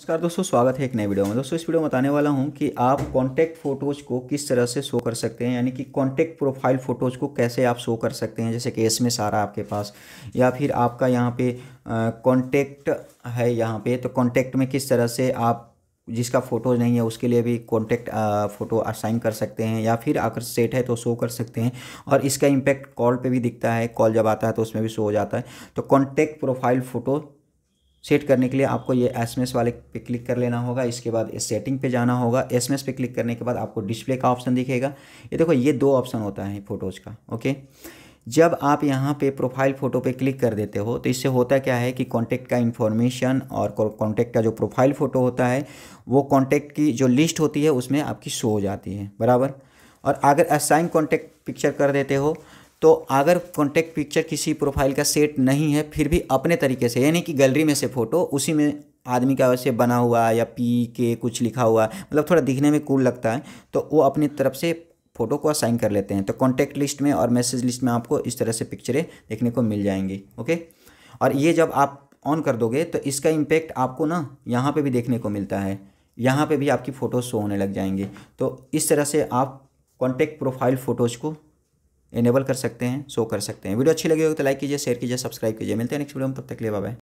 नमस्कार दोस्तों स्वागत है एक नए वीडियो में दोस्तों इस वीडियो में बताने वाला हूं कि आप कॉन्टैक्ट फ़ोटोज़ को किस तरह से शो कर सकते हैं यानी कि कॉन्टैक्ट प्रोफाइल फ़ोटोज़ को कैसे आप शो कर सकते हैं जैसे कि इसमें सारा आपके पास या फिर आपका यहाँ पे कॉन्टैक्ट है यहाँ पे तो कॉन्टैक्ट में किस तरह से आप जिसका फ़ोटोज़ नहीं है उसके लिए भी कॉन्टैक्ट फ़ोटो असाइन कर सकते हैं या फिर अगर सेट है तो शो कर सकते हैं और इसका इम्पैक्ट कॉल पे भी दिखता है कॉल जब आता है तो उसमें भी शो हो जाता है तो कॉन्टैक्ट प्रोफाइल फ़ोटो सेट करने के लिए आपको ये एस वाले पे क्लिक कर लेना होगा इसके बाद इस सेटिंग पे जाना होगा एस पे क्लिक करने के बाद आपको डिस्प्ले का ऑप्शन दिखेगा ये देखो ये दो ऑप्शन होता है फ़ोटोज़ का ओके जब आप यहाँ पे प्रोफाइल फ़ोटो पे क्लिक कर देते हो तो इससे होता क्या है कि कॉन्टैक्ट का इन्फॉर्मेशन और कॉन्टैक्ट का जो प्रोफाइल फ़ोटो होता है वो कॉन्टैक्ट की जो लिस्ट होती है उसमें आपकी शो हो जाती है बराबर और अगर असाइन कॉन्टैक्ट पिक्चर कर देते हो तो अगर कॉन्टैक्ट पिक्चर किसी प्रोफाइल का सेट नहीं है फिर भी अपने तरीके से यानी कि गैलरी में से फ़ोटो उसी में आदमी का वैसे बना हुआ या पी के कुछ लिखा हुआ मतलब थोड़ा दिखने में कूल लगता है तो वो अपनी तरफ से फ़ोटो को असाइन कर लेते हैं तो कॉन्टैक्ट लिस्ट में और मैसेज लिस्ट में आपको इस तरह से पिक्चरें देखने को मिल जाएंगी ओके और ये जब आप ऑन कर दोगे तो इसका इम्पेक्ट आपको ना यहाँ पर भी देखने को मिलता है यहाँ पर भी आपकी फ़ोटो शो होने लग जाएंगी तो इस तरह से आप कॉन्टैक्ट प्रोफाइल फ़ोटोज़ को इनेबल कर सकते हैं शो कर सकते हैं वीडियो अच्छी लगी होगी तो लाइक कीजिए शेयर कीजिए सब्सक्राइब कीजिए मिलते हैं नेक्स्ट वीडियो में तब तक लिए बाय